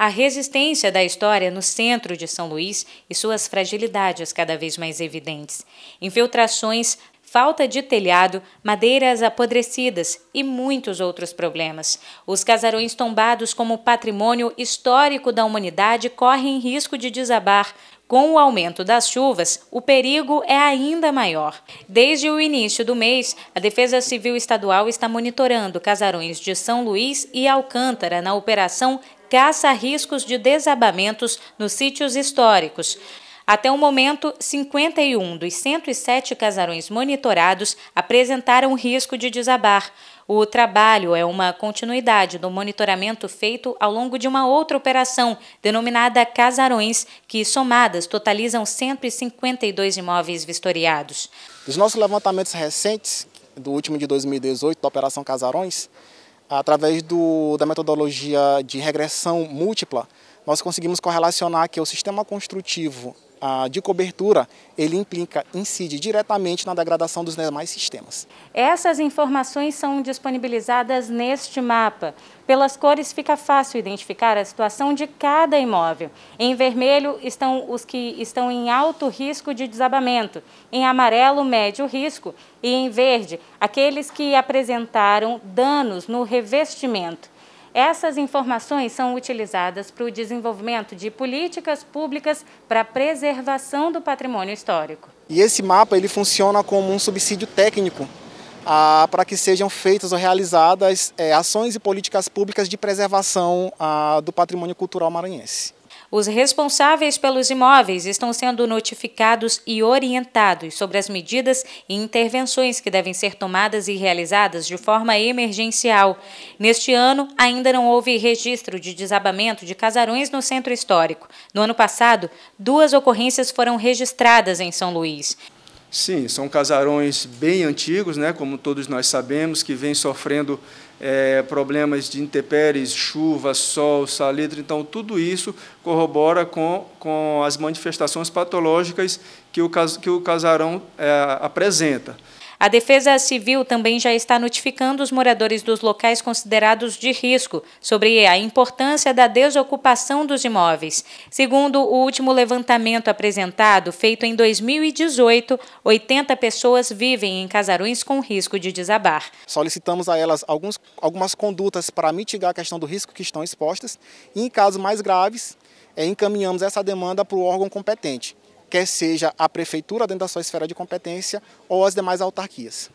a resistência da história no centro de São Luís e suas fragilidades cada vez mais evidentes. Infiltrações, falta de telhado, madeiras apodrecidas e muitos outros problemas. Os casarões tombados como patrimônio histórico da humanidade correm risco de desabar. Com o aumento das chuvas, o perigo é ainda maior. Desde o início do mês, a Defesa Civil Estadual está monitorando casarões de São Luís e Alcântara na operação caça riscos de desabamentos nos sítios históricos. Até o momento, 51 dos 107 casarões monitorados apresentaram risco de desabar. O trabalho é uma continuidade do monitoramento feito ao longo de uma outra operação, denominada Casarões, que somadas totalizam 152 imóveis vistoriados. Dos nossos levantamentos recentes, do último de 2018, da Operação Casarões, através do, da metodologia de regressão múltipla, nós conseguimos correlacionar que o sistema construtivo de cobertura, ele implica, incide diretamente na degradação dos demais sistemas. Essas informações são disponibilizadas neste mapa. Pelas cores fica fácil identificar a situação de cada imóvel. Em vermelho estão os que estão em alto risco de desabamento, em amarelo, médio risco e em verde, aqueles que apresentaram danos no revestimento. Essas informações são utilizadas para o desenvolvimento de políticas públicas para a preservação do patrimônio histórico. E esse mapa ele funciona como um subsídio técnico ah, para que sejam feitas ou realizadas é, ações e políticas públicas de preservação ah, do patrimônio cultural maranhense. Os responsáveis pelos imóveis estão sendo notificados e orientados sobre as medidas e intervenções que devem ser tomadas e realizadas de forma emergencial. Neste ano, ainda não houve registro de desabamento de casarões no centro histórico. No ano passado, duas ocorrências foram registradas em São Luís. Sim, são casarões bem antigos, né, como todos nós sabemos, que vêm sofrendo é, problemas de intempéries, chuva, sol, salitre. Então, tudo isso corrobora com, com as manifestações patológicas que o, que o casarão é, apresenta. A Defesa Civil também já está notificando os moradores dos locais considerados de risco sobre a importância da desocupação dos imóveis. Segundo o último levantamento apresentado, feito em 2018, 80 pessoas vivem em casarões com risco de desabar. Solicitamos a elas alguns, algumas condutas para mitigar a questão do risco que estão expostas e, em casos mais graves, é, encaminhamos essa demanda para o órgão competente quer seja a prefeitura dentro da sua esfera de competência ou as demais autarquias.